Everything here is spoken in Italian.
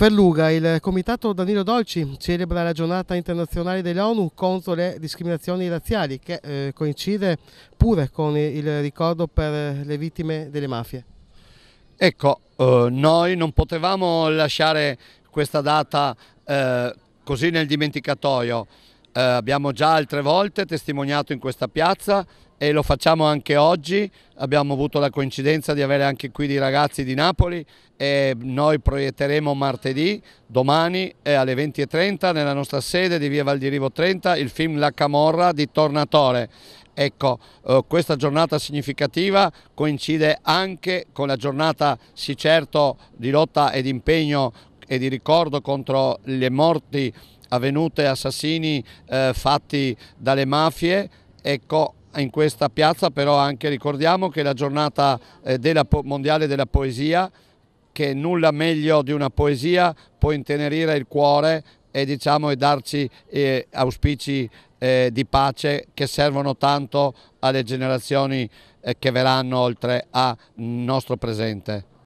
Ferluga, il comitato Danilo Dolci celebra la giornata internazionale dell'ONU contro le discriminazioni razziali che eh, coincide pure con il ricordo per le vittime delle mafie. Ecco, eh, noi non potevamo lasciare questa data eh, così nel dimenticatoio eh, abbiamo già altre volte testimoniato in questa piazza e lo facciamo anche oggi, abbiamo avuto la coincidenza di avere anche qui dei ragazzi di Napoli e noi proietteremo martedì, domani eh, alle 20.30 nella nostra sede di via Valdirivo 30 il film La Camorra di Tornatore. Ecco, eh, questa giornata significativa coincide anche con la giornata, sì certo, di lotta e di impegno e di ricordo contro le morti avvenute, assassini eh, fatti dalle mafie. Ecco, in questa piazza però anche ricordiamo che è la giornata eh, della, mondiale della poesia, che nulla meglio di una poesia può intenerire il cuore e, diciamo, e darci eh, auspici eh, di pace che servono tanto alle generazioni eh, che verranno oltre al nostro presente.